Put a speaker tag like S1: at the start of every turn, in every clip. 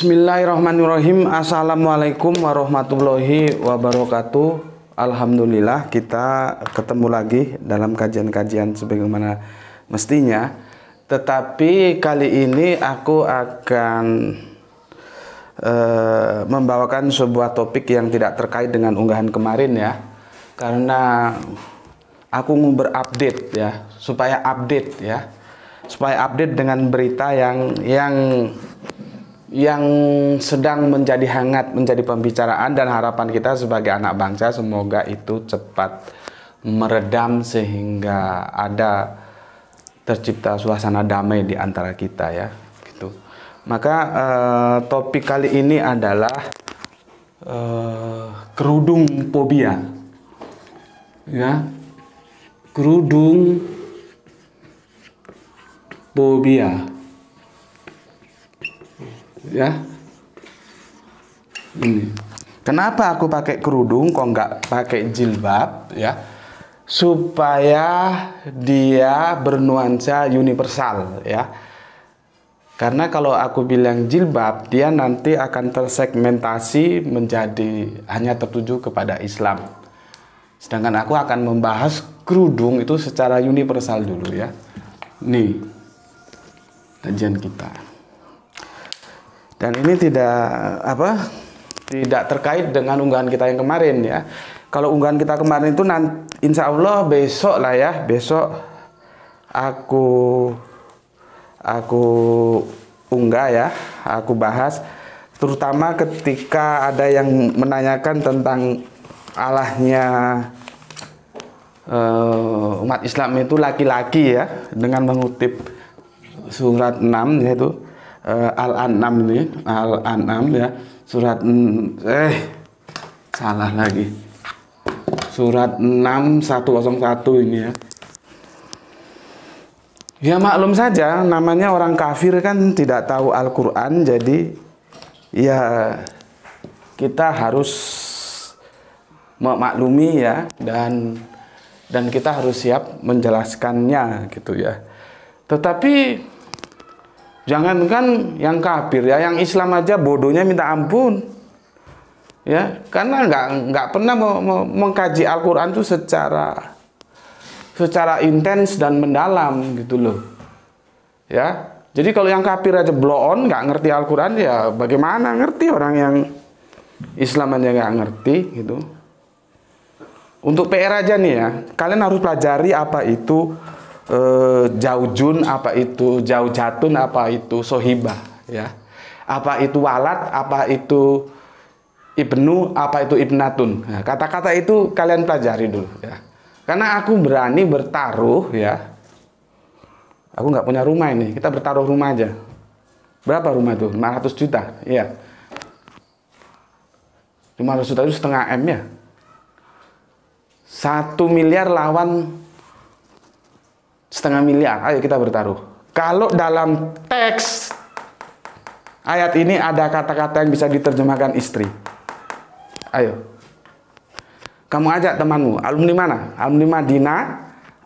S1: Bismillahirrahmanirrahim Assalamualaikum warahmatullahi wabarakatuh Alhamdulillah kita ketemu lagi dalam kajian-kajian sebagaimana mestinya Tetapi kali ini aku akan eh, membawakan sebuah topik yang tidak terkait dengan unggahan kemarin ya Karena aku mau berupdate ya Supaya update ya Supaya update dengan berita yang yang yang sedang menjadi hangat, menjadi pembicaraan dan harapan kita sebagai anak bangsa semoga itu cepat meredam sehingga ada tercipta suasana damai di antara kita ya gitu. Maka eh, topik kali ini adalah eh, kerudung fobia. Ya. Kerudung fobia ya ini kenapa aku pakai kerudung kok nggak pakai jilbab ya supaya dia bernuansa universal ya karena kalau aku bilang jilbab dia nanti akan tersegmentasi menjadi hanya tertuju kepada Islam sedangkan aku akan membahas kerudung itu secara universal dulu ya nih kajian kita dan ini tidak apa? Tidak terkait dengan unggahan kita yang kemarin ya. Kalau unggahan kita kemarin itu nanti, insya Allah besok lah ya, besok aku aku unggah ya, aku bahas terutama ketika ada yang menanyakan tentang Allahnya uh, umat Islam itu laki-laki ya dengan mengutip surat 6 yaitu uh, Al-An'am ini, Al-An'am ya. Surat eh salah lagi. Surat 6101 ini ya. Ya maklum saja namanya orang kafir kan tidak tahu Al-Qur'an jadi ya kita harus memaklumi ya dan dan kita harus siap menjelaskannya gitu ya. Tetapi Jangankan yang kafir ya, yang Islam aja bodohnya minta ampun. Ya, karena nggak nggak pernah mau, mau mengkaji Al-Qur'an itu secara secara intens dan mendalam gitu loh. Ya. Jadi kalau yang kafir aja bloon, nggak ngerti Al-Qur'an ya bagaimana ngerti orang yang Islam aja nggak ngerti gitu. Untuk PR aja nih ya, kalian harus pelajari apa itu Eh, jaujun apa itu jaujatun apa itu sohiba ya apa itu walat apa itu ibnu apa itu ibnatun ya, kata-kata itu kalian pelajari dulu ya karena aku berani bertaruh ya aku nggak punya rumah ini kita bertaruh rumah aja berapa rumah itu 500 juta ya 500 juta itu setengah M ya Satu miliar lawan setengah miliar. Ayo kita bertaruh. Kalau dalam teks ayat ini ada kata-kata yang bisa diterjemahkan istri. Ayo. Kamu ajak temanmu, alumni mana? Alumni Madinah,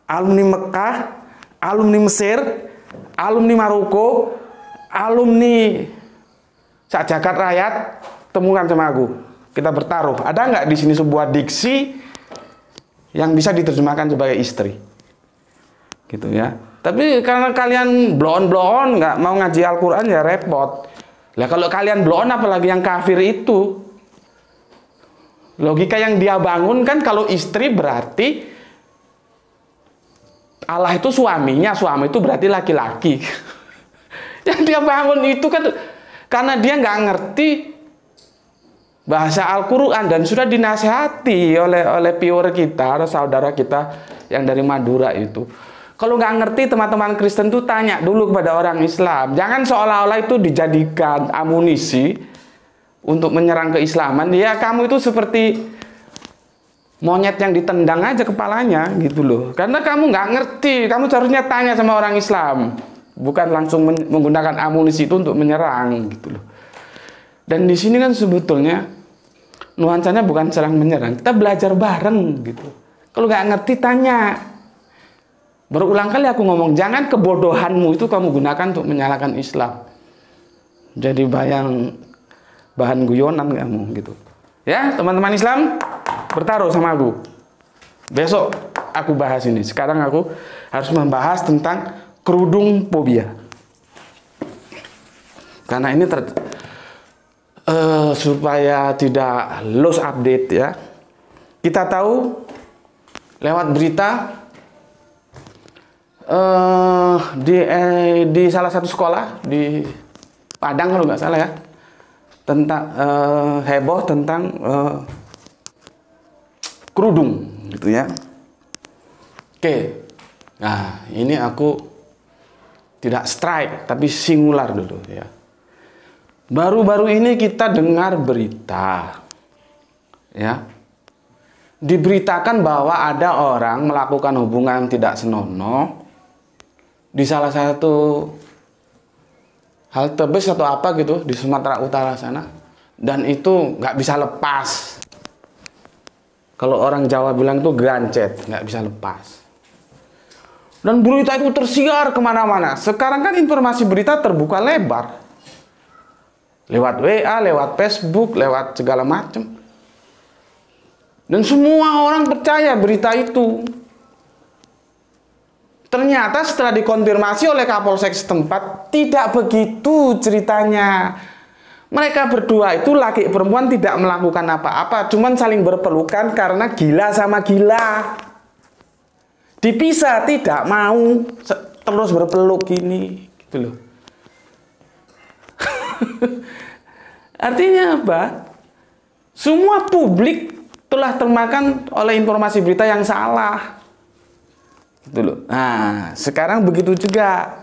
S1: alumni Mekah, alumni Mesir, alumni Maroko, alumni Jakarta Rakyat, temukan sama aku. Kita bertaruh. Ada nggak di sini sebuah diksi yang bisa diterjemahkan sebagai istri? gitu ya tapi karena kalian blon blon nggak mau ngaji Al-Quran ya repot lah kalau kalian blon apalagi yang kafir itu logika yang dia bangun kan kalau istri berarti Allah itu suaminya suami itu berarti laki-laki yang dia bangun itu kan karena dia nggak ngerti bahasa Al-Quran dan sudah dinasehati oleh oleh pior kita, saudara kita yang dari Madura itu. Kalau nggak ngerti teman-teman Kristen tuh tanya dulu kepada orang Islam. Jangan seolah-olah itu dijadikan amunisi untuk menyerang keislaman. Ya kamu itu seperti monyet yang ditendang aja kepalanya gitu loh. Karena kamu nggak ngerti, kamu seharusnya tanya sama orang Islam, bukan langsung menggunakan amunisi itu untuk menyerang gitu loh. Dan di sini kan sebetulnya nuansanya bukan serang menyerang, kita belajar bareng gitu. Kalau nggak ngerti tanya, Berulang kali aku ngomong, jangan kebodohanmu itu kamu gunakan untuk menyalahkan Islam. Jadi bayang bahan guyonan kamu gitu. Ya, teman-teman Islam, bertaruh sama aku. Besok aku bahas ini. Sekarang aku harus membahas tentang kerudung fobia. Karena ini ter, uh, supaya tidak lose update ya. Kita tahu lewat berita uh, di eh, di salah satu sekolah di Padang kalau nggak salah ya tentang uh, heboh tentang uh, kerudung gitu ya. Oke, nah ini aku tidak strike tapi singular dulu ya. Baru-baru ini kita dengar berita ya diberitakan bahwa ada orang melakukan hubungan tidak senonoh di salah satu halte bus atau apa gitu di Sumatera Utara sana dan itu nggak bisa lepas kalau orang Jawa bilang itu gancet nggak bisa lepas dan berita itu tersiar kemana-mana sekarang kan informasi berita terbuka lebar lewat WA lewat Facebook lewat segala macam dan semua orang percaya berita itu Ternyata setelah dikonfirmasi oleh Kapolsek setempat, tidak begitu ceritanya. Mereka berdua itu laki perempuan tidak melakukan apa-apa, cuman saling berpelukan karena gila sama gila. Dipisah tidak mau terus berpeluk gini, gitu loh. Artinya apa? Semua publik telah termakan oleh informasi berita yang salah. Gitu loh. Nah, sekarang begitu juga.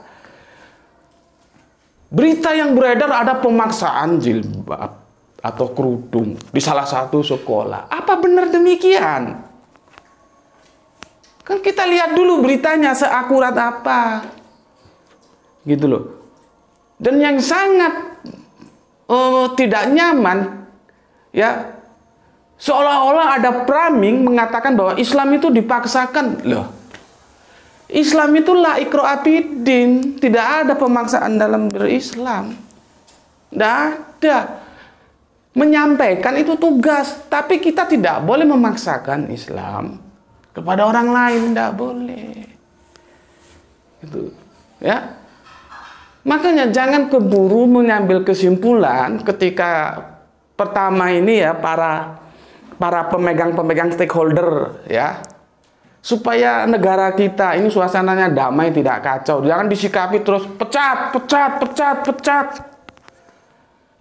S1: Berita yang beredar ada pemaksaan jilbab atau kerudung di salah satu sekolah. Apa benar demikian? Kan kita lihat dulu beritanya seakurat apa. Gitu loh. Dan yang sangat uh, tidak nyaman ya seolah-olah ada praming mengatakan bahwa Islam itu dipaksakan. Loh, Islam itu la ikro tidak ada pemaksaan dalam berislam. Tidak ada. Menyampaikan itu tugas, tapi kita tidak boleh memaksakan Islam kepada orang lain, tidak boleh. Itu, ya. Makanya jangan keburu mengambil kesimpulan ketika pertama ini ya para para pemegang-pemegang stakeholder ya supaya negara kita ini suasananya damai tidak kacau jangan disikapi terus pecat pecat pecat pecat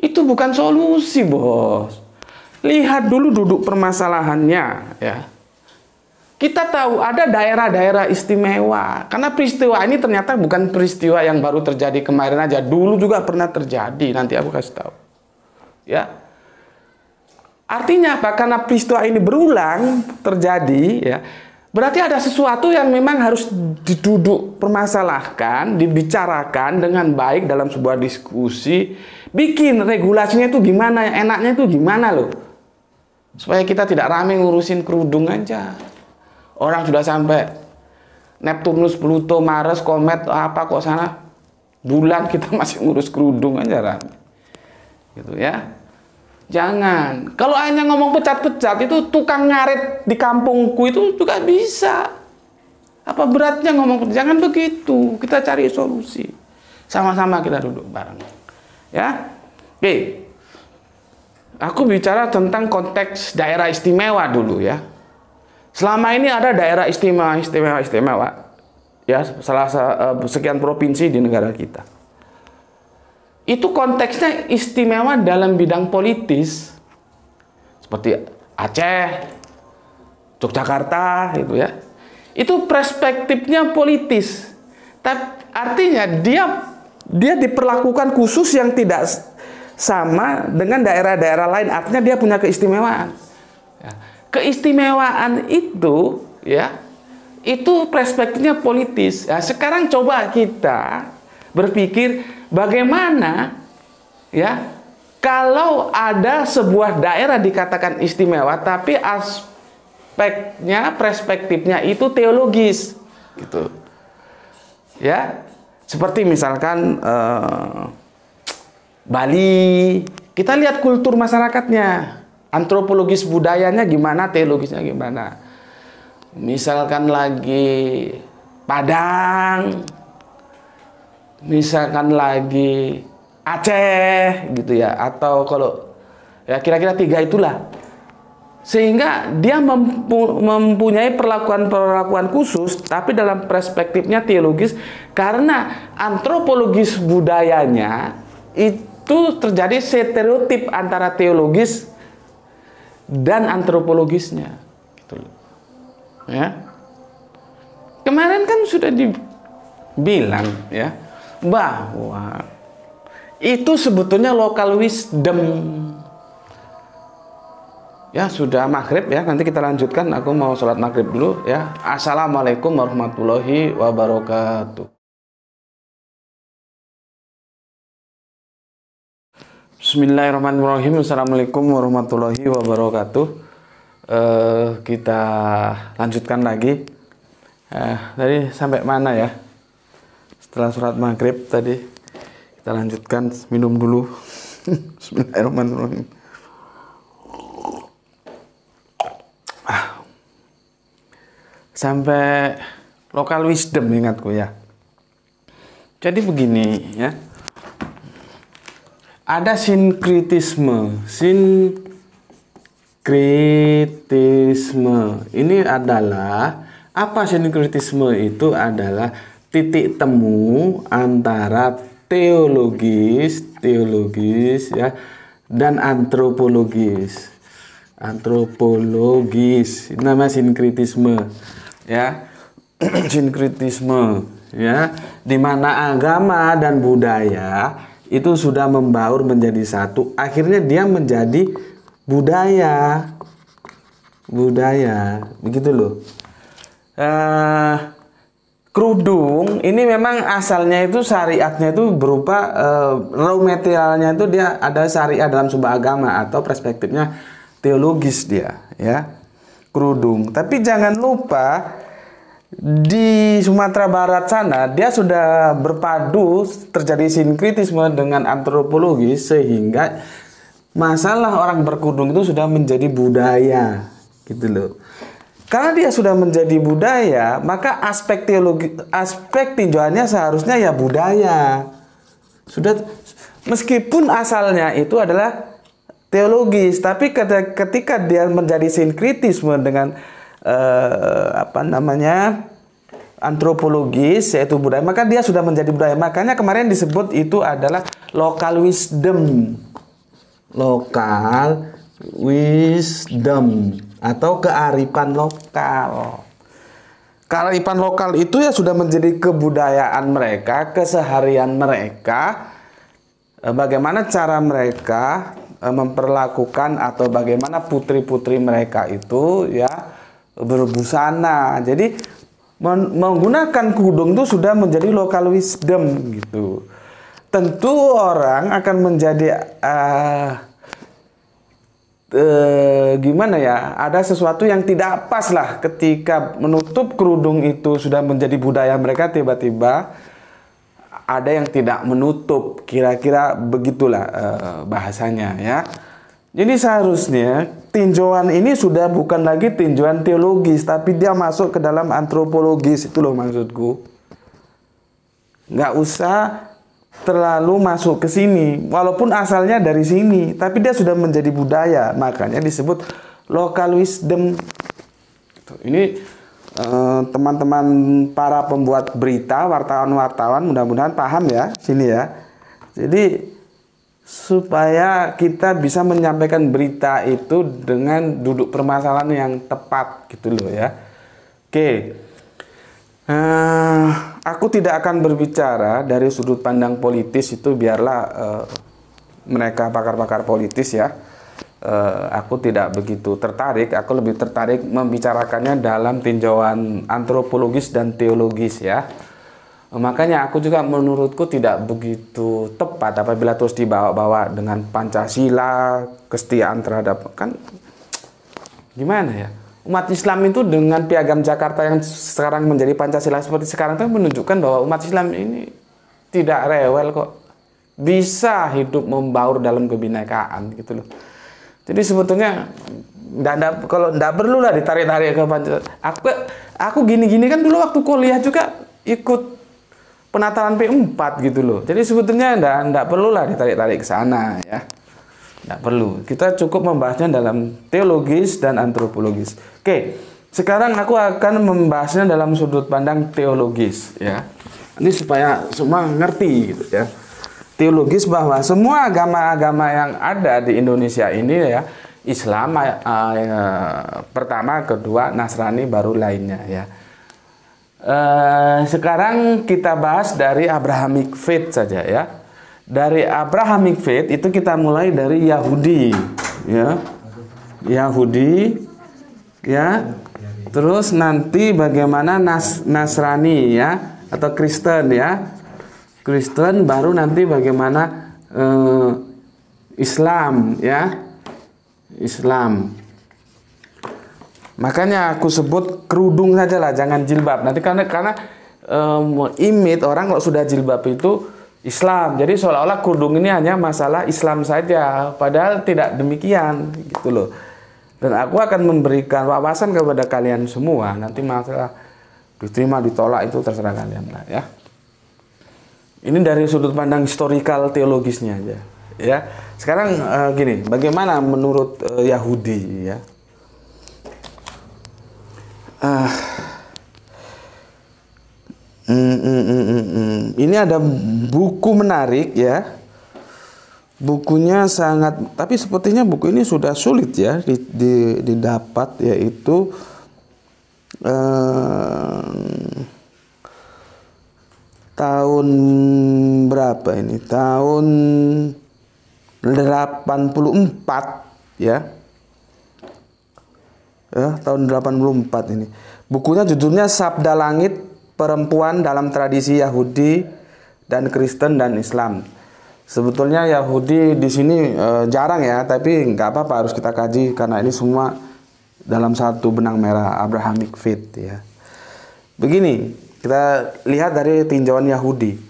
S1: itu bukan solusi bos lihat dulu duduk permasalahannya ya kita tahu ada daerah-daerah istimewa karena peristiwa ini ternyata bukan peristiwa yang baru terjadi kemarin aja dulu juga pernah terjadi nanti aku kasih tahu ya artinya apa karena peristiwa ini berulang terjadi ya Berarti ada sesuatu yang memang harus diduduk permasalahkan, dibicarakan dengan baik dalam sebuah diskusi. Bikin regulasinya itu gimana, enaknya itu gimana loh. Supaya kita tidak rame ngurusin kerudung aja. Orang sudah sampai Neptunus, Pluto, Mars, komet, apa kok sana. Bulan kita masih ngurus kerudung aja rame. Gitu ya. Jangan. Kalau hanya ngomong pecat-pecat itu tukang ngaret di kampungku itu juga bisa. Apa beratnya ngomong pecat? Jangan begitu. Kita cari solusi. Sama-sama kita duduk bareng. Ya. Oke. Aku bicara tentang konteks daerah istimewa dulu ya. Selama ini ada daerah istimewa, istimewa, istimewa. Ya, salah eh, sekian provinsi di negara kita itu konteksnya istimewa dalam bidang politis seperti Aceh, Yogyakarta gitu ya. Itu perspektifnya politis. Tapi artinya dia dia diperlakukan khusus yang tidak sama dengan daerah-daerah lain. Artinya dia punya keistimewaan. Ya. Keistimewaan itu ya itu perspektifnya politis. Ya, sekarang coba kita berpikir Bagaimana ya kalau ada sebuah daerah dikatakan istimewa tapi aspeknya, perspektifnya itu teologis gitu. Ya. Seperti misalkan eh, Bali, kita lihat kultur masyarakatnya, antropologis budayanya gimana, teologisnya gimana. Misalkan lagi Padang, misalkan lagi Aceh gitu ya atau kalau ya kira-kira tiga itulah sehingga dia mempu mempunyai perlakuan-perlakuan khusus tapi dalam perspektifnya teologis karena antropologis budayanya itu terjadi stereotip antara teologis dan antropologisnya gitu loh. Ya. Kemarin kan sudah dibilang ya bahwa itu sebetulnya lokal wisdom ya sudah maghrib ya nanti kita lanjutkan aku mau sholat maghrib dulu ya assalamualaikum warahmatullahi wabarakatuh Bismillahirrahmanirrahim Assalamualaikum warahmatullahi wabarakatuh eh, kita lanjutkan lagi eh, dari sampai mana ya setelah surat maghrib tadi kita lanjutkan minum dulu Bismillahirrahmanirrahim ah. sampai lokal wisdom ingatku ya jadi begini ya ada sinkritisme sinkritisme ini adalah apa sinkritisme itu adalah titik temu antara teologis, teologis ya dan antropologis. Antropologis nama sinkritisme ya. sinkritisme ya, di mana agama dan budaya itu sudah membaur menjadi satu, akhirnya dia menjadi budaya budaya begitu loh uh, kerudung ini memang asalnya itu syariatnya itu berupa uh, raw materialnya itu dia ada syariat dalam sebuah agama atau perspektifnya teologis dia ya kerudung tapi jangan lupa di Sumatera Barat sana dia sudah berpadu terjadi sinkritisme dengan antropologi sehingga masalah orang berkudung itu sudah menjadi budaya gitu loh karena dia sudah menjadi budaya, maka aspek teologi, aspek tinjauannya seharusnya ya budaya. Sudah meskipun asalnya itu adalah teologis, tapi ketika dia menjadi sinkritisme dengan eh, apa namanya antropologis yaitu budaya, maka dia sudah menjadi budaya. Makanya kemarin disebut itu adalah local wisdom, local wisdom atau kearifan lokal. Kearifan lokal itu ya sudah menjadi kebudayaan mereka, keseharian mereka. E, bagaimana cara mereka e, memperlakukan atau bagaimana putri-putri mereka itu ya berbusana. Jadi menggunakan kudung itu sudah menjadi lokal wisdom gitu. Tentu orang akan menjadi uh, e, gimana ya ada sesuatu yang tidak pas lah ketika menutup kerudung itu sudah menjadi budaya mereka tiba-tiba ada yang tidak menutup kira-kira begitulah e, bahasanya ya jadi seharusnya tinjauan ini sudah bukan lagi tinjauan teologis tapi dia masuk ke dalam antropologis itu loh maksudku nggak usah terlalu masuk ke sini walaupun asalnya dari sini tapi dia sudah menjadi budaya makanya disebut local wisdom ini teman eh, teman-teman para pembuat berita wartawan-wartawan mudah-mudahan paham ya sini ya jadi supaya kita bisa menyampaikan berita itu dengan duduk permasalahan yang tepat gitu loh ya oke Uh, aku tidak akan berbicara dari sudut pandang politis itu biarlah uh, mereka pakar-pakar politis ya. Uh, aku tidak begitu tertarik, aku lebih tertarik membicarakannya dalam tinjauan antropologis dan teologis ya. Makanya aku juga menurutku tidak begitu tepat apabila terus dibawa-bawa dengan Pancasila, kesetiaan terhadap kan gimana ya? umat Islam itu dengan piagam Jakarta yang sekarang menjadi Pancasila seperti sekarang itu menunjukkan bahwa umat Islam ini tidak rewel kok bisa hidup membaur dalam kebinekaan gitu loh. Jadi sebetulnya enggak, enggak, kalau tidak perlu lah ditarik-tarik ke Pancasila. Aku aku gini-gini kan dulu waktu kuliah juga ikut penataran P4 gitu loh. Jadi sebetulnya enggak, enggak perlu lah ditarik-tarik ke sana ya. Tidak perlu. Kita cukup membahasnya dalam teologis dan antropologis. Oke, sekarang aku akan membahasnya dalam sudut pandang teologis ya. Ini supaya semua ngerti gitu ya. Teologis bahwa semua agama-agama yang ada di Indonesia ini ya Islam uh, pertama, kedua Nasrani baru lainnya ya. Uh, sekarang kita bahas dari Abrahamic faith saja ya dari Abrahamic faith itu kita mulai dari Yahudi ya Yahudi ya terus nanti bagaimana Nas Nasrani ya atau Kristen ya Kristen baru nanti bagaimana eh, Islam ya Islam makanya aku sebut kerudung saja lah jangan jilbab nanti karena karena eh, imit orang kalau sudah jilbab itu Islam. Jadi seolah-olah kurdung ini hanya masalah Islam saja, padahal tidak demikian gitu loh. Dan aku akan memberikan wawasan kepada kalian semua. Nanti masalah diterima ditolak itu terserah kalian lah ya. Ini dari sudut pandang historikal teologisnya aja ya. Sekarang uh, gini, bagaimana menurut uh, Yahudi ya? Uh, ini ada buku menarik ya. Bukunya sangat, tapi sepertinya buku ini sudah sulit ya di, di, didapat yaitu eh, tahun berapa ini? Tahun 84 ya. Ya, tahun 84 ini. Bukunya judulnya Sabda Langit perempuan dalam tradisi Yahudi dan Kristen dan Islam. Sebetulnya Yahudi di sini e, jarang ya, tapi nggak apa-apa harus kita kaji karena ini semua dalam satu benang merah Abrahamic faith ya. Begini, kita lihat dari tinjauan Yahudi.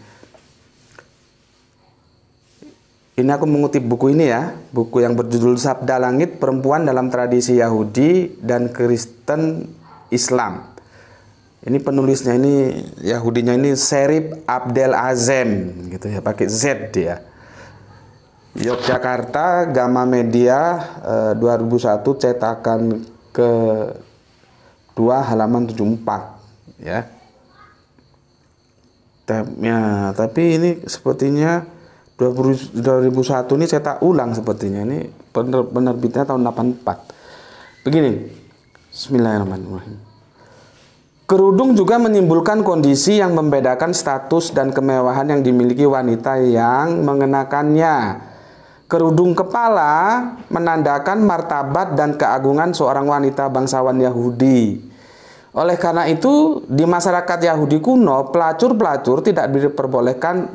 S1: Ini aku mengutip buku ini ya, buku yang berjudul Sabda Langit Perempuan dalam Tradisi Yahudi dan Kristen Islam ini penulisnya ini Yahudinya ini Serib Abdel Azem gitu ya pakai Z dia Yogyakarta Gama Media eh, 2001 cetakan ke 2 halaman 74 ya Ya, tapi ini sepertinya 2001 ini cetak ulang sepertinya ini penerbitnya tahun 84 begini Bismillahirrahmanirrahim Kerudung juga menimbulkan kondisi yang membedakan status dan kemewahan yang dimiliki wanita yang mengenakannya. Kerudung kepala menandakan martabat dan keagungan seorang wanita bangsawan Yahudi. Oleh karena itu, di masyarakat Yahudi kuno, pelacur-pelacur tidak diperbolehkan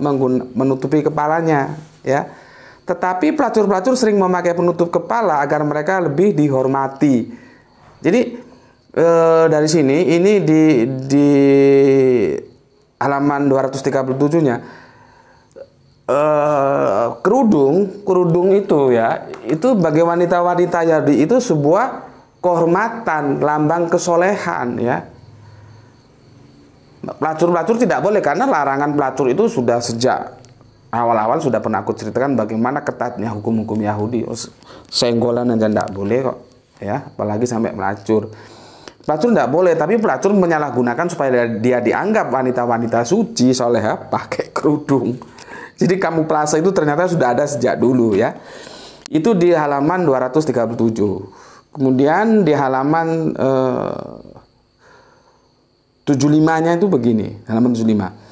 S1: menutupi kepalanya, ya. Tetapi pelacur-pelacur sering memakai penutup kepala agar mereka lebih dihormati. Jadi e, dari sini ini di di halaman 237-nya e, eh, kerudung kerudung itu ya itu bagi wanita-wanita Yahudi itu sebuah kehormatan lambang kesolehan ya pelacur-pelacur tidak boleh karena larangan pelacur itu sudah sejak awal-awal sudah pernah aku ceritakan bagaimana ketatnya hukum-hukum Yahudi. Oh, senggolan aja tidak boleh kok, ya, apalagi sampai melacur pelacur tidak boleh tapi pelacur menyalahgunakan supaya dia dianggap wanita-wanita suci soleha pakai kerudung jadi kamu pelacur itu ternyata sudah ada sejak dulu ya itu di halaman 237 kemudian di halaman eh, 75 nya itu begini halaman 75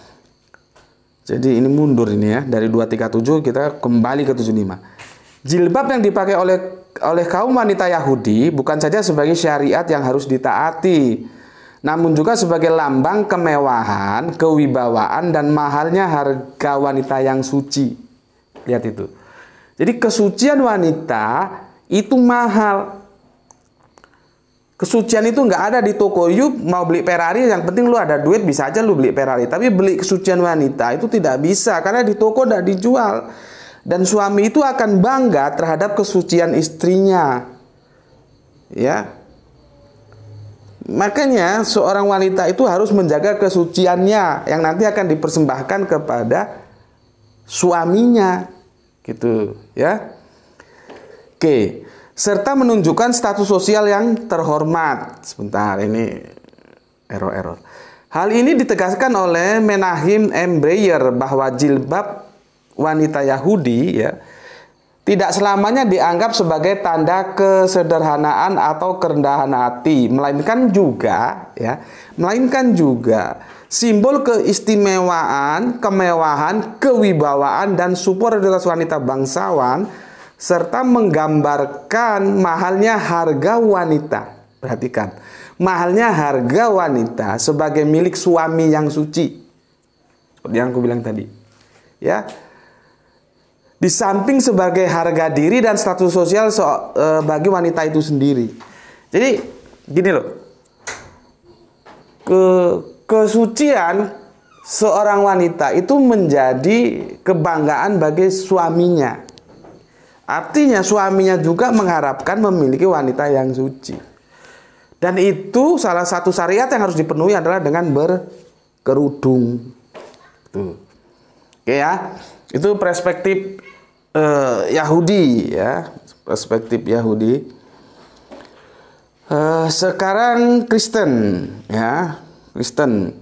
S1: jadi ini mundur ini ya dari 237 kita kembali ke 75 jilbab yang dipakai oleh oleh kaum wanita Yahudi bukan saja sebagai syariat yang harus ditaati, namun juga sebagai lambang kemewahan, kewibawaan, dan mahalnya harga wanita yang suci. Lihat itu. Jadi kesucian wanita itu mahal. Kesucian itu nggak ada di toko yuk mau beli Ferrari yang penting lu ada duit bisa aja lu beli Ferrari tapi beli kesucian wanita itu tidak bisa karena di toko nggak dijual dan suami itu akan bangga terhadap kesucian istrinya. Ya. Makanya seorang wanita itu harus menjaga kesuciannya yang nanti akan dipersembahkan kepada suaminya. Gitu, ya. Oke, serta menunjukkan status sosial yang terhormat. Sebentar, ini error-error. Hal ini ditegaskan oleh Menahim M. Breyer bahwa jilbab wanita Yahudi ya tidak selamanya dianggap sebagai tanda kesederhanaan atau kerendahan hati, melainkan juga ya, melainkan juga simbol keistimewaan, kemewahan, kewibawaan dan superioritas wanita bangsawan serta menggambarkan mahalnya harga wanita. Perhatikan, mahalnya harga wanita sebagai milik suami yang suci. Seperti yang aku bilang tadi. Ya, di samping sebagai harga diri dan status sosial so, e, bagi wanita itu sendiri. Jadi gini loh. Ke kesucian seorang wanita itu menjadi kebanggaan bagi suaminya. Artinya suaminya juga mengharapkan memiliki wanita yang suci. Dan itu salah satu syariat yang harus dipenuhi adalah dengan berkerudung. Tuh. Oke ya. Itu perspektif uh, Yahudi ya perspektif Yahudi uh, sekarang Kristen ya Kristen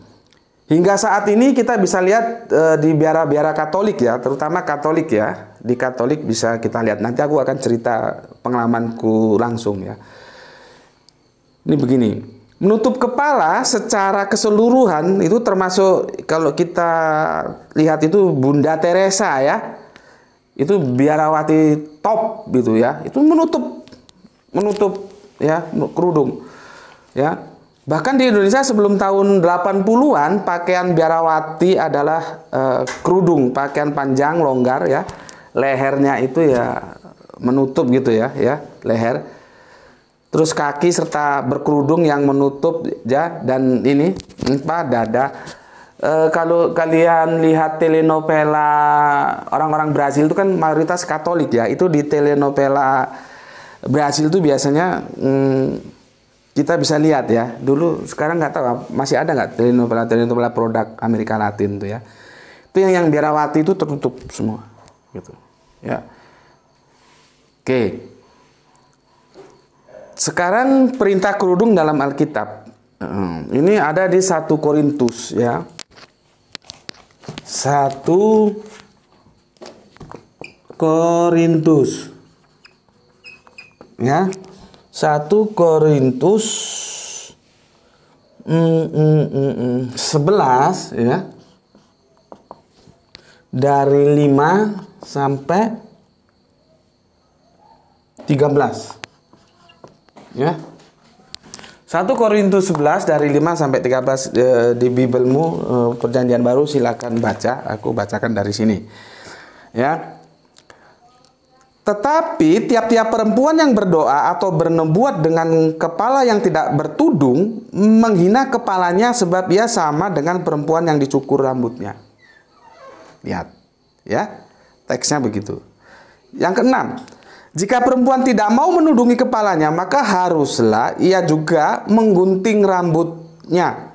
S1: hingga saat ini kita bisa lihat uh, di biara-biara Katolik ya terutama Katolik ya di Katolik bisa kita lihat nanti aku akan cerita pengalamanku langsung ya ini begini Menutup kepala secara keseluruhan itu termasuk kalau kita lihat itu Bunda Teresa ya itu biarawati top gitu ya itu menutup menutup ya kerudung ya bahkan di Indonesia sebelum tahun 80-an pakaian biarawati adalah uh, kerudung pakaian panjang longgar ya lehernya itu ya menutup gitu ya ya leher terus kaki serta berkerudung yang menutup ya dan ini apa dada Eh, kalau kalian lihat telenovela orang-orang Brazil itu kan mayoritas Katolik ya. Itu di telenovela Brazil itu biasanya hmm, kita bisa lihat ya. Dulu sekarang nggak tahu masih ada nggak telenovela telenovela produk Amerika Latin tuh ya. Itu yang yang biarawati itu tertutup semua gitu. Ya. Oke. Sekarang perintah kerudung dalam Alkitab. Hmm, ini ada di 1 Korintus ya. 1 Korintus ya 1 Korintus mm, mm, mm, mm, 11 ya dari 5 sampai 13 ya 1 Korintus 11 dari 5 sampai 13 e, eh, di Bibelmu e, perjanjian baru silakan baca, aku bacakan dari sini. Ya. Tetapi tiap-tiap perempuan yang berdoa atau bernebuat dengan kepala yang tidak bertudung menghina kepalanya sebab ia sama dengan perempuan yang dicukur rambutnya. Lihat, ya. Teksnya begitu. Yang keenam, jika perempuan tidak mau menudungi kepalanya, maka haruslah ia juga menggunting rambutnya.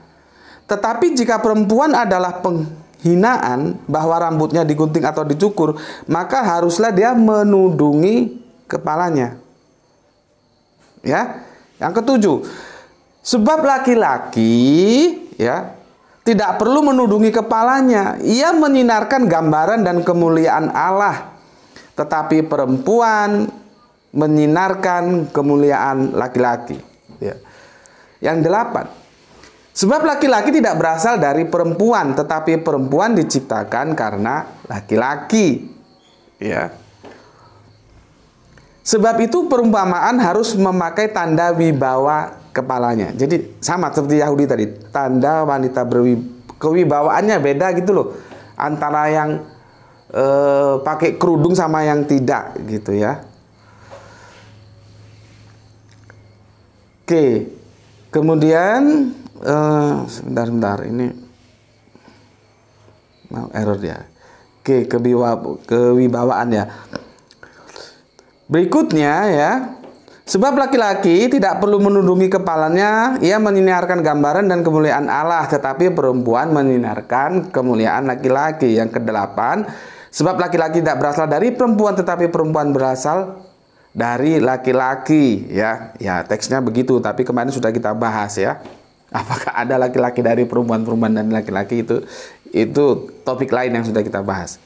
S1: Tetapi jika perempuan adalah penghinaan bahwa rambutnya digunting atau dicukur, maka haruslah dia menudungi kepalanya. Ya. Yang ketujuh, sebab laki-laki ya tidak perlu menudungi kepalanya. Ia menyinarkan gambaran dan kemuliaan Allah tetapi perempuan menyinarkan kemuliaan laki-laki. Ya. Yang delapan, sebab laki-laki tidak berasal dari perempuan, tetapi perempuan diciptakan karena laki-laki. Ya. Sebab itu perumpamaan harus memakai tanda wibawa kepalanya. Jadi sama seperti Yahudi tadi, tanda wanita berwibawa kewibawaannya beda gitu loh antara yang Eh, pakai kerudung sama yang tidak gitu ya. Oke, kemudian eh, sebentar sebentar ini mau error ya. Oke, kebiwa, kewibawaan ya. Berikutnya ya, Sebab laki-laki tidak perlu menundungi kepalanya, ia menyinarkan gambaran dan kemuliaan Allah, tetapi perempuan menyinarkan kemuliaan laki-laki. Yang kedelapan, Sebab laki-laki tidak berasal dari perempuan tetapi perempuan berasal dari laki-laki ya. Ya, teksnya begitu tapi kemarin sudah kita bahas ya. Apakah ada laki-laki dari perempuan-perempuan dan laki-laki itu itu topik lain yang sudah kita bahas.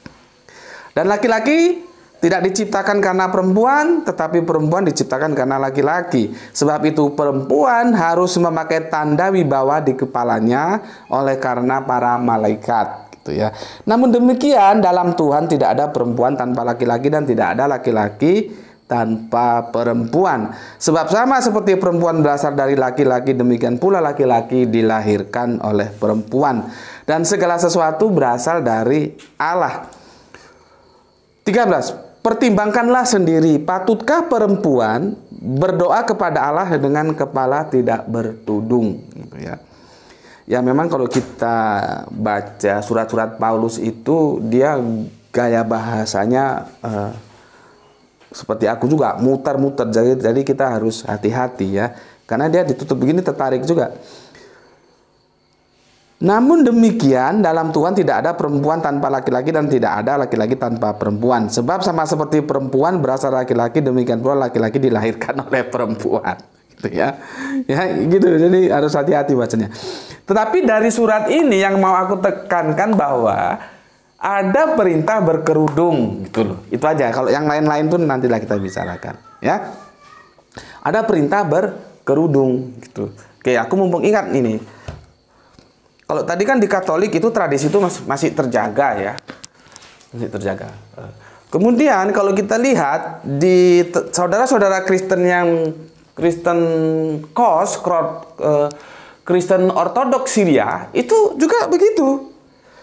S1: Dan laki-laki tidak diciptakan karena perempuan, tetapi perempuan diciptakan karena laki-laki. Sebab itu perempuan harus memakai tanda wibawa di kepalanya oleh karena para malaikat gitu ya. Namun demikian dalam Tuhan tidak ada perempuan tanpa laki-laki dan tidak ada laki-laki tanpa perempuan. Sebab sama seperti perempuan berasal dari laki-laki, demikian pula laki-laki dilahirkan oleh perempuan. Dan segala sesuatu berasal dari Allah. 13. Pertimbangkanlah sendiri, patutkah perempuan berdoa kepada Allah dengan kepala tidak bertudung gitu ya ya memang kalau kita baca surat-surat Paulus itu dia gaya bahasanya eh, seperti aku juga muter-muter jadi, jadi kita harus hati-hati ya karena dia ditutup begini tertarik juga namun demikian dalam Tuhan tidak ada perempuan tanpa laki-laki dan tidak ada laki-laki tanpa perempuan sebab sama seperti perempuan berasal laki-laki demikian pula laki-laki dilahirkan oleh perempuan gitu ya. Ya gitu. Jadi harus hati-hati bacanya. Tetapi dari surat ini yang mau aku tekankan bahwa ada perintah berkerudung gitu loh. Itu aja. Kalau yang lain-lain tuh nantilah kita bicarakan, ya. Ada perintah berkerudung gitu. Oke, aku mumpung ingat ini. Kalau tadi kan di Katolik itu tradisi itu masih terjaga ya. Masih terjaga. Eh. Kemudian kalau kita lihat di saudara-saudara Kristen yang Kristen Kos, eh, Kristen Ortodoks Syria itu juga begitu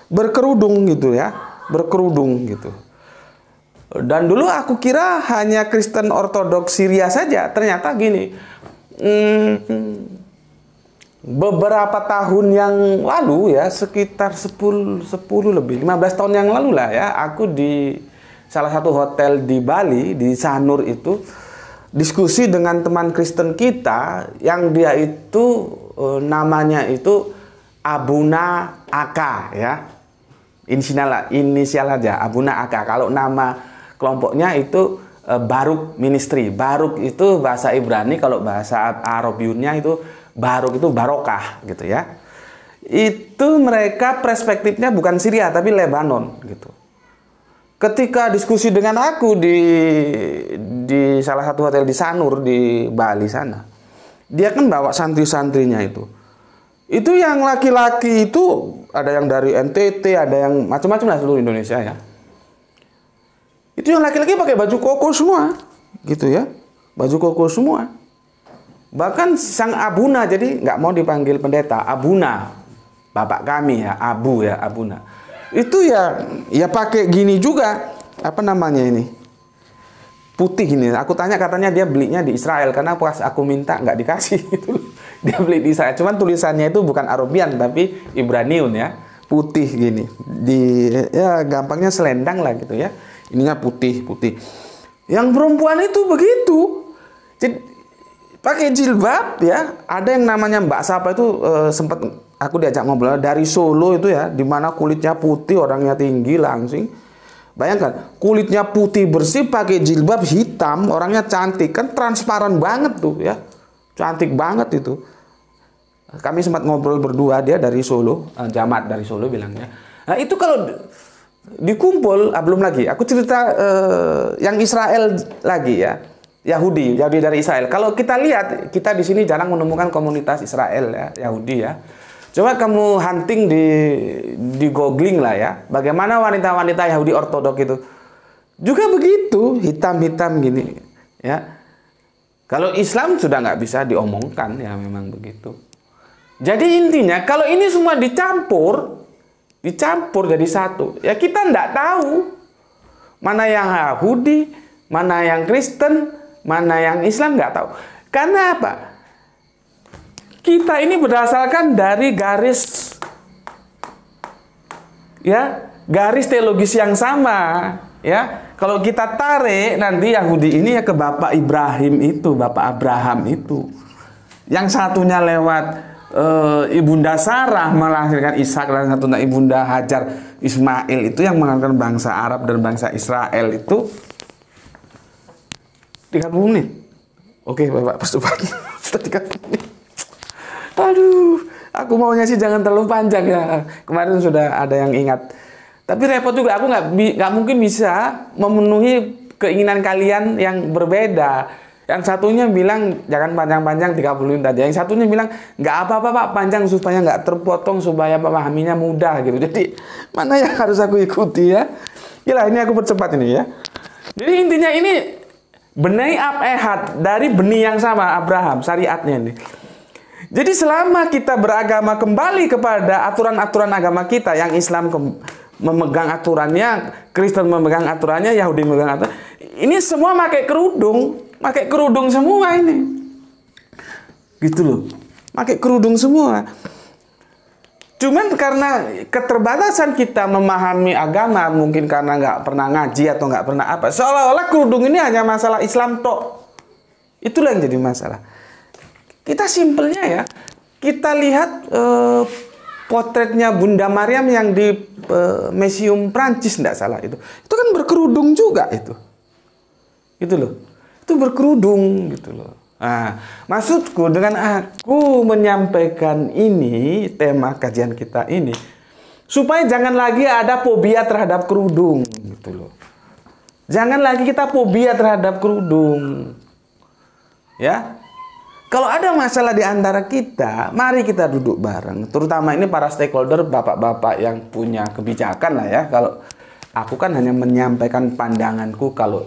S1: berkerudung gitu ya, berkerudung gitu. Dan dulu aku kira hanya Kristen Ortodoks Syria saja, ternyata gini. Hmm, beberapa tahun yang lalu ya sekitar 10 10 lebih 15 tahun yang lalu lah ya aku di salah satu hotel di Bali di Sanur itu diskusi dengan teman Kristen kita yang dia itu eh, namanya itu Abuna Aka ya. Inisial inisial aja Abuna Aka. Kalau nama kelompoknya itu eh, Baruk Ministry. Baruk itu bahasa Ibrani kalau bahasa Arab Yunnya itu Baruk itu barokah gitu ya. Itu mereka perspektifnya bukan Syria tapi Lebanon gitu ketika diskusi dengan aku di di salah satu hotel di Sanur di Bali sana dia kan bawa santri-santrinya itu itu yang laki-laki itu ada yang dari NTT ada yang macam-macam lah seluruh Indonesia ya itu yang laki-laki pakai baju koko semua gitu ya baju koko semua bahkan sang abuna jadi nggak mau dipanggil pendeta abuna bapak kami ya abu ya abuna itu ya ya pakai gini juga apa namanya ini putih ini aku tanya katanya dia belinya di Israel karena pas aku minta nggak dikasih itu dia beli di Israel cuman tulisannya itu bukan Arabian tapi Ibraniun ya putih gini di ya gampangnya selendang lah gitu ya ininya putih putih yang perempuan itu begitu jadi pakai jilbab ya ada yang namanya Mbak siapa itu e, eh, sempat aku diajak ngobrol dari Solo itu ya, dimana kulitnya putih, orangnya tinggi langsing. Bayangkan, kulitnya putih bersih pakai jilbab hitam, orangnya cantik, kan transparan banget tuh ya. Cantik banget itu. Kami sempat ngobrol berdua dia dari Solo, eh, jamat dari Solo bilangnya. Nah, itu kalau dikumpul, ah, belum lagi. Aku cerita eh, yang Israel lagi ya. Yahudi, Yahudi dari Israel. Kalau kita lihat, kita di sini jarang menemukan komunitas Israel ya, Yahudi ya. Coba kamu hunting di di googling lah ya, bagaimana wanita-wanita Yahudi Ortodok itu juga begitu hitam-hitam gini ya. Kalau Islam sudah nggak bisa diomongkan ya memang begitu. Jadi intinya kalau ini semua dicampur, dicampur jadi satu, ya kita nggak tahu mana yang Yahudi, mana yang Kristen, mana yang Islam nggak tahu. Karena apa? Kita ini berdasarkan dari garis ya, garis teologis yang sama, ya. Kalau kita tarik nanti Yahudi ini ya ke Bapak Ibrahim itu, Bapak Abraham itu. Yang satunya lewat e, ibunda Sarah melahirkan Ishak dan satunya ibunda Hajar Ismail itu yang mengalahkan bangsa Arab dan bangsa Israel itu 30 Oke, Bapak, persubahan 30 menit. Aduh, aku maunya sih jangan terlalu panjang ya. Kemarin sudah ada yang ingat. Tapi repot juga, aku nggak nggak mungkin bisa memenuhi keinginan kalian yang berbeda. Yang satunya bilang jangan panjang-panjang 30 menit aja. Yang satunya bilang nggak apa-apa pak panjang supaya nggak terpotong supaya memahaminya mudah gitu. Jadi mana yang harus aku ikuti ya? Gila ini aku percepat ini ya. Jadi intinya ini benih ab ehad dari benih yang sama Abraham syariatnya ini. Jadi selama kita beragama kembali kepada aturan-aturan agama kita yang Islam memegang aturannya, Kristen memegang aturannya, Yahudi memegang aturannya, Ini semua pakai kerudung, pakai kerudung semua ini. Gitu loh. Pakai kerudung semua. Cuman karena keterbatasan kita memahami agama, mungkin karena nggak pernah ngaji atau nggak pernah apa, seolah-olah kerudung ini hanya masalah Islam tok. Itulah yang jadi masalah. Kita simpelnya ya, kita lihat eh, potretnya Bunda Mariam yang di eh, Museum Prancis tidak salah itu. Itu kan berkerudung juga itu. Itu loh. Itu berkerudung gitu loh. Nah, maksudku dengan aku menyampaikan ini, tema kajian kita ini, supaya jangan lagi ada fobia terhadap kerudung, gitu loh. Jangan lagi kita fobia terhadap kerudung. Ya, kalau ada masalah di antara kita, mari kita duduk bareng. Terutama ini para stakeholder, bapak-bapak yang punya kebijakan lah ya. Kalau aku kan hanya menyampaikan pandanganku kalau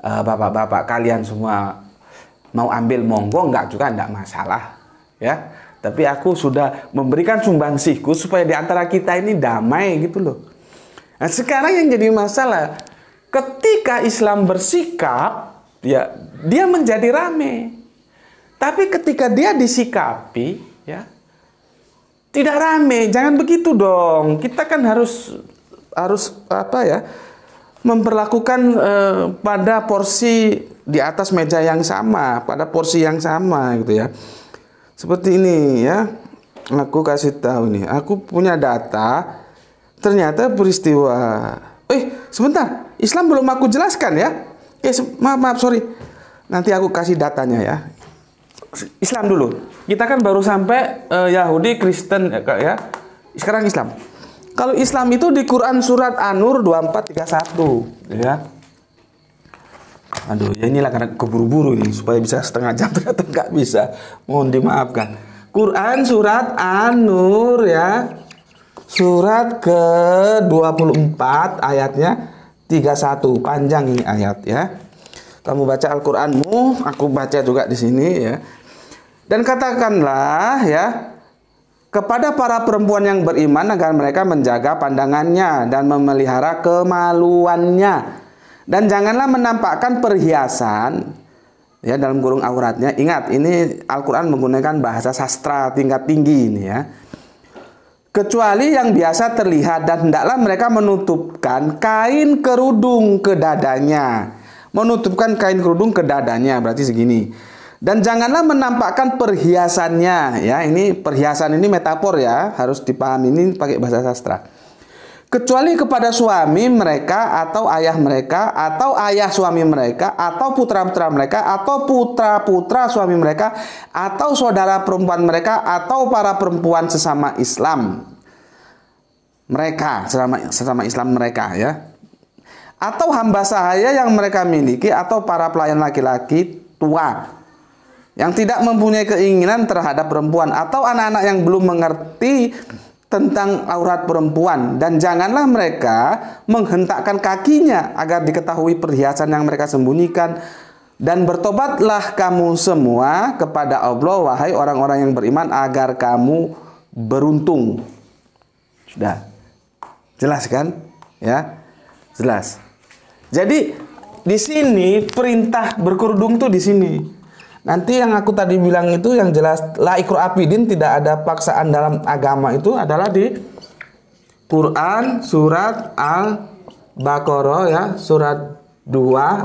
S1: bapak eh, bapak-bapak kalian semua mau ambil monggo nggak juga nggak masalah ya. Tapi aku sudah memberikan sumbangsihku supaya di antara kita ini damai gitu loh. Nah sekarang yang jadi masalah ketika Islam bersikap ya dia menjadi rame tapi ketika dia disikapi, ya tidak rame. Jangan begitu dong. Kita kan harus harus apa ya? Memperlakukan eh, pada porsi di atas meja yang sama, pada porsi yang sama gitu ya. Seperti ini ya. Aku kasih tahu nih. Aku punya data. Ternyata peristiwa. Eh, sebentar. Islam belum aku jelaskan ya. Eh, maaf, maaf, sorry. Nanti aku kasih datanya ya. Islam dulu. Kita kan baru sampai uh, Yahudi, Kristen ya, ya. Sekarang Islam. Kalau Islam itu di Quran surat An-Nur 2431 ya. Aduh, ya inilah karena keburu-buru ini supaya bisa setengah jam ternyata nggak bisa. Mohon dimaafkan. Quran surat An-Nur ya. Surat ke-24 ayatnya 31. Panjang ini ayat ya. Kamu baca Al-Qur'anmu, aku baca juga di sini ya. Dan katakanlah ya kepada para perempuan yang beriman agar mereka menjaga pandangannya dan memelihara kemaluannya dan janganlah menampakkan perhiasan ya dalam kurung auratnya. Ingat ini Al-Qur'an menggunakan bahasa sastra tingkat tinggi ini ya. Kecuali yang biasa terlihat dan hendaklah mereka menutupkan kain kerudung ke dadanya. Menutupkan kain kerudung ke dadanya berarti segini. Dan janganlah menampakkan perhiasannya ya. Ini perhiasan ini metafor ya, harus dipahami ini pakai bahasa sastra. Kecuali kepada suami mereka atau ayah mereka atau ayah suami mereka atau putra-putra mereka atau putra-putra suami mereka atau saudara perempuan mereka atau para perempuan sesama Islam mereka selama sesama Islam mereka ya atau hamba sahaya yang mereka miliki atau para pelayan laki-laki tua yang tidak mempunyai keinginan terhadap perempuan atau anak-anak yang belum mengerti tentang aurat perempuan dan janganlah mereka menghentakkan kakinya agar diketahui perhiasan yang mereka sembunyikan dan bertobatlah kamu semua kepada Allah wahai orang-orang yang beriman agar kamu beruntung. Sudah. Jelas kan? Ya. Jelas. Jadi di sini perintah berkerudung tuh di sini. Nanti yang aku tadi bilang itu yang jelas la ikro abidin tidak ada paksaan dalam agama itu adalah di Quran surat Al-Baqarah ya, surat 2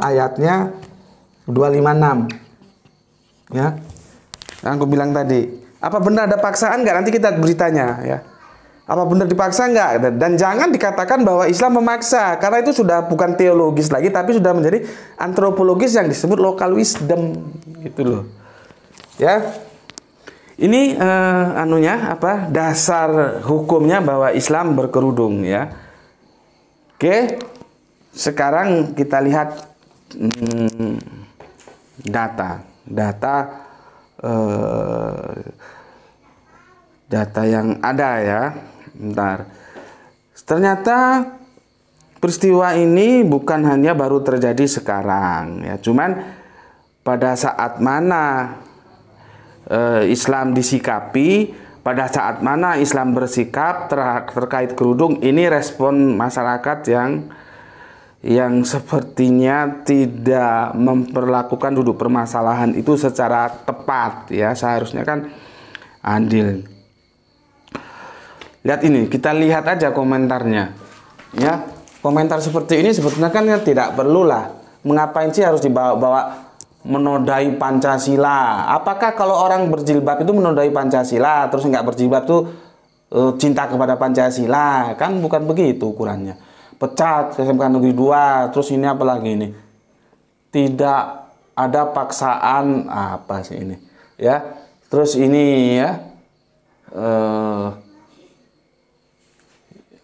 S1: ayatnya 256. Ya. Yang aku bilang tadi. Apa benar ada paksaan nggak? Nanti kita beritanya ya apa benar dipaksa enggak dan jangan dikatakan bahwa Islam memaksa karena itu sudah bukan teologis lagi tapi sudah menjadi antropologis yang disebut lokal wisdom gitu loh ya ini eh, anunya apa dasar hukumnya bahwa Islam berkerudung ya oke sekarang kita lihat hmm, data data eh, data yang ada ya Bentar. Ternyata peristiwa ini bukan hanya baru terjadi sekarang ya, cuman pada saat mana eh, Islam disikapi, pada saat mana Islam bersikap ter terkait kerudung ini respon masyarakat yang yang sepertinya tidak memperlakukan duduk permasalahan itu secara tepat ya seharusnya kan adil lihat ini kita lihat aja komentarnya ya komentar seperti ini sebetulnya kan ya tidak perlulah mengapain sih harus dibawa-bawa menodai Pancasila apakah kalau orang berjilbab itu menodai Pancasila terus nggak berjilbab tuh e, cinta kepada Pancasila kan bukan begitu ukurannya pecat SMK Negeri 2 terus ini apa lagi ini tidak ada paksaan apa sih ini ya terus ini ya eh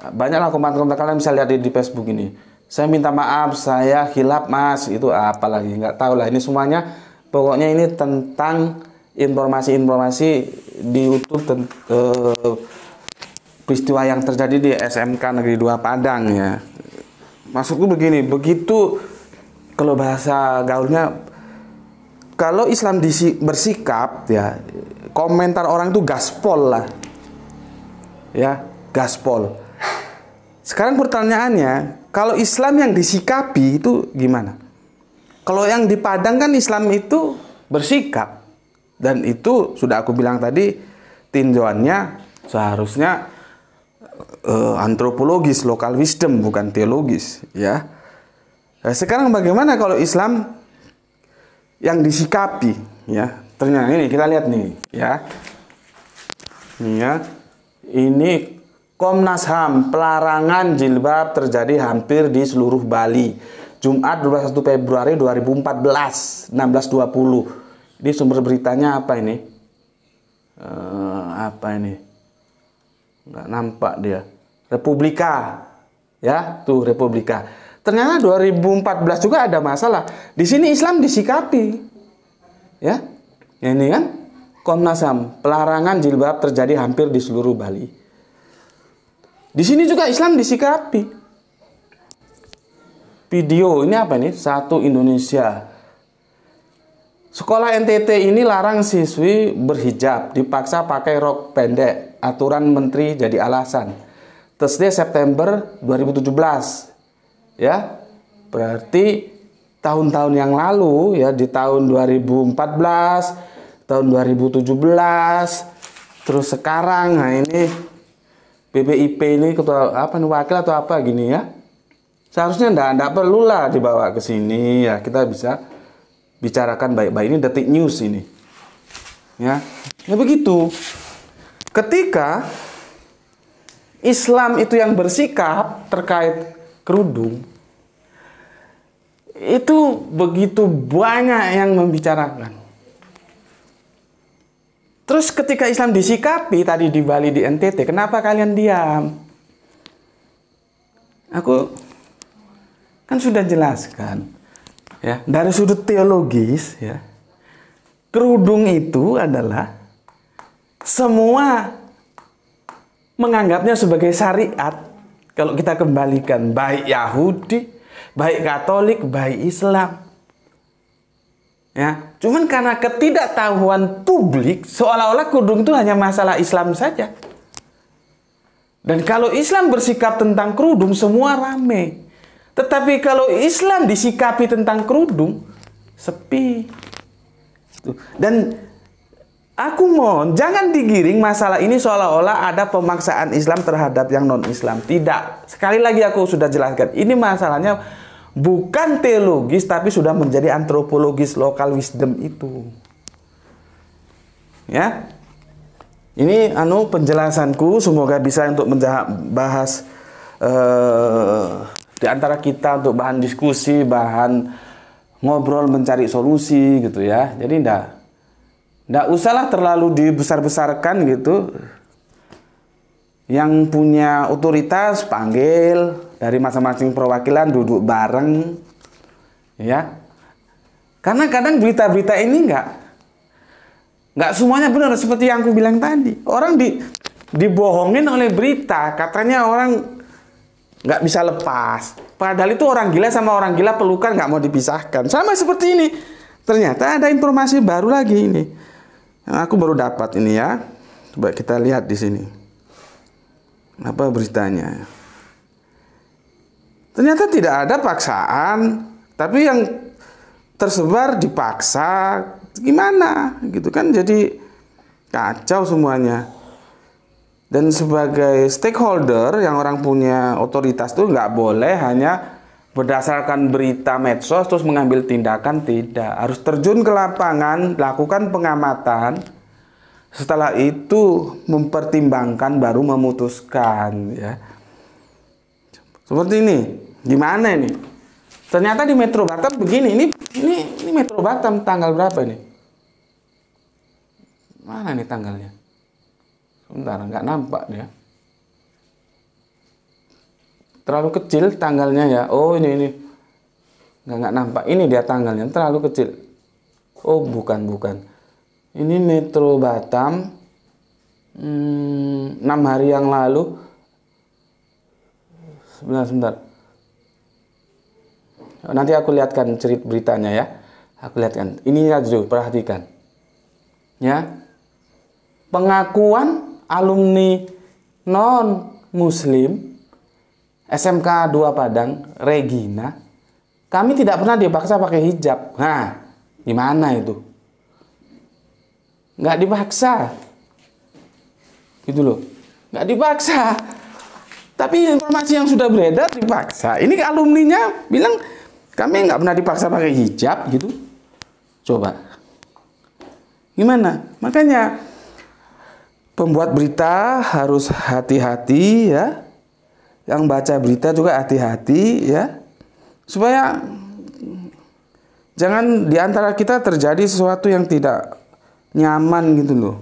S1: banyaklah komentar-komentar kalian bisa lihat di, di Facebook ini saya minta maaf saya hilap mas itu apalagi nggak tahu lah ini semuanya pokoknya ini tentang informasi-informasi di YouTube tentang eh, peristiwa yang terjadi di SMK Negeri 2 Padang ya maksudku begini begitu kalau bahasa gaulnya kalau Islam disi, bersikap ya komentar orang itu gaspol lah ya gaspol sekarang pertanyaannya, kalau Islam yang disikapi itu gimana? Kalau yang dipadang kan Islam itu bersikap. Dan itu sudah aku bilang tadi, tinjauannya seharusnya uh, antropologis, lokal wisdom, bukan teologis. ya. Nah, sekarang bagaimana kalau Islam yang disikapi? ya? Ternyata ini kita lihat nih, ya. ini ya, ini Komnas HAM, pelarangan jilbab terjadi hampir di seluruh Bali. Jumat 21 Februari 2014, 16.20. Ini sumber beritanya apa ini? Uh, apa ini? Nggak nampak dia. Republika. Ya, tuh Republika. Ternyata 2014 juga ada masalah. Di sini Islam disikapi. Ya, ini kan Komnas HAM, pelarangan jilbab terjadi hampir di seluruh Bali. Di sini juga Islam disikapi. Video ini apa nih? Satu Indonesia. Sekolah NTT ini larang siswi berhijab, dipaksa pakai rok pendek. Aturan menteri jadi alasan. Thursday September 2017. Ya. Berarti tahun-tahun yang lalu ya di tahun 2014, tahun 2017, terus sekarang nah ini BPIP ini ketua apa nih wakil atau apa gini ya seharusnya ndak ndak perlu lah dibawa ke sini ya kita bisa bicarakan baik-baik ini detik news ini ya ya begitu ketika Islam itu yang bersikap terkait kerudung itu begitu banyak yang membicarakan Terus ketika Islam disikapi tadi di Bali di NTT, kenapa kalian diam? Aku kan sudah jelaskan ya, dari sudut teologis ya. Kerudung itu adalah semua menganggapnya sebagai syariat kalau kita kembalikan baik Yahudi, baik Katolik, baik Islam. Ya, cuman karena ketidaktahuan publik seolah-olah kerudung itu hanya masalah Islam saja. Dan kalau Islam bersikap tentang kerudung semua rame. Tetapi kalau Islam disikapi tentang kerudung sepi. Gitu. Dan aku mohon jangan digiring masalah ini seolah-olah ada pemaksaan Islam terhadap yang non-Islam. Tidak. Sekali lagi aku sudah jelaskan. Ini masalahnya bukan teologis tapi sudah menjadi antropologis lokal wisdom itu. Ya. Ini anu penjelasanku semoga bisa untuk membahas uh, eh, di antara kita untuk bahan diskusi, bahan ngobrol mencari solusi gitu ya. Jadi ndak ndak usahlah terlalu dibesar-besarkan gitu. Yang punya otoritas panggil dari masing-masing perwakilan duduk bareng ya karena kadang berita-berita ini enggak enggak semuanya benar seperti yang aku bilang tadi orang di dibohongin oleh berita katanya orang enggak bisa lepas padahal itu orang gila sama orang gila pelukan enggak mau dipisahkan sama seperti ini ternyata ada informasi baru lagi ini yang aku baru dapat ini ya coba kita lihat di sini apa beritanya Ternyata tidak ada paksaan, tapi yang tersebar dipaksa gimana gitu kan jadi kacau semuanya dan sebagai stakeholder yang orang punya otoritas tuh nggak boleh hanya berdasarkan berita medsos terus mengambil tindakan tidak harus terjun ke lapangan lakukan pengamatan setelah itu mempertimbangkan baru memutuskan ya seperti ini Gimana ini? Ternyata di Metro Batam begini. Ini ini ini Metro Batam tanggal berapa ini? Mana nih tanggalnya? Sebentar, nggak nampak dia. Terlalu kecil tanggalnya ya. Oh ini ini nggak nggak nampak. Ini dia tanggalnya terlalu kecil. Oh bukan bukan. Ini Metro Batam hmm, enam hmm, hari yang lalu. Sebentar sebentar. Nanti aku lihatkan cerit beritanya ya. Aku lihatkan. Ini dulu ya, perhatikan. Ya. Pengakuan alumni non muslim SMK 2 Padang Regina kami tidak pernah dipaksa pakai hijab. Nah, gimana itu? Nggak dipaksa. Gitu loh. Nggak dipaksa. Tapi informasi yang sudah beredar dipaksa. Ini alumninya bilang kami nggak pernah dipaksa pakai hijab gitu. Coba. Gimana? Makanya pembuat berita harus hati-hati ya. Yang baca berita juga hati-hati ya. Supaya jangan diantara kita terjadi sesuatu yang tidak nyaman gitu loh.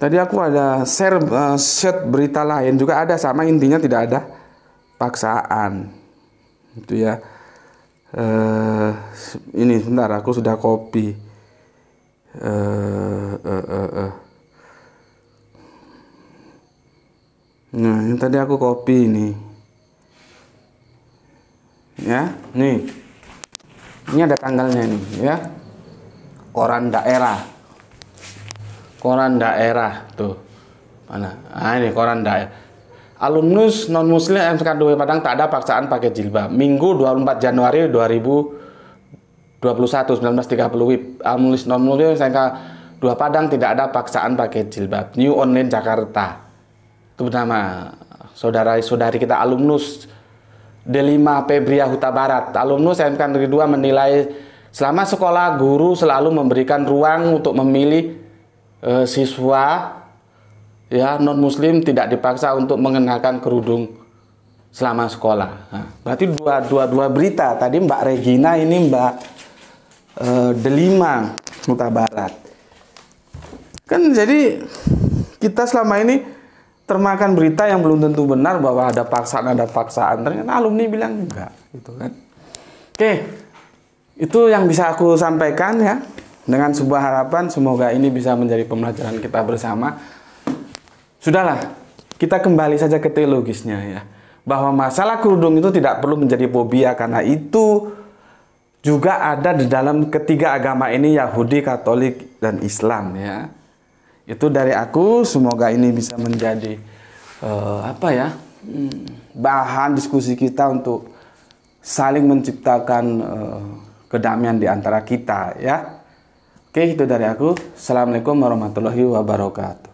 S1: Tadi aku ada share uh, eh, set berita lain juga ada sama intinya tidak ada paksaan. Itu ya uh, ini sebentar aku sudah copy uh, uh, uh, uh. nah ini tadi aku copy ini ya nih ini ada tanggalnya nih ya koran daerah koran daerah tuh mana ah ini koran daerah alumnus non muslim MSK2 Padang tak ada paksaan pakai jilbab. Minggu 24 Januari 2021 1930 WIB. Alumnus non muslim MSK2 Padang tidak ada paksaan pakai jilbab. New Online Jakarta. Itu bernama saudara-saudari kita alumnus D5 Pebria Huta Barat. Alumnus MSK2 menilai selama sekolah guru selalu memberikan ruang untuk memilih eh, siswa ya non muslim tidak dipaksa untuk mengenakan kerudung selama sekolah. berarti dua, dua, dua berita tadi Mbak Regina ini Mbak e, Delima Nusa Barat. Kan jadi kita selama ini termakan berita yang belum tentu benar bahwa ada paksaan ada paksaan. Ternyata alumni bilang enggak gitu kan. Oke. Itu yang bisa aku sampaikan ya dengan sebuah harapan semoga ini bisa menjadi pembelajaran kita bersama. Sudahlah, kita kembali saja ke teologisnya ya. Bahwa masalah kerudung itu tidak perlu menjadi fobia karena itu juga ada di dalam ketiga agama ini Yahudi, Katolik, dan Islam ya. Itu dari aku, semoga ini bisa menjadi uh, apa ya? Hmm, bahan diskusi kita untuk saling menciptakan uh, kedamaian di antara kita ya. Oke, itu dari aku. Assalamualaikum warahmatullahi wabarakatuh.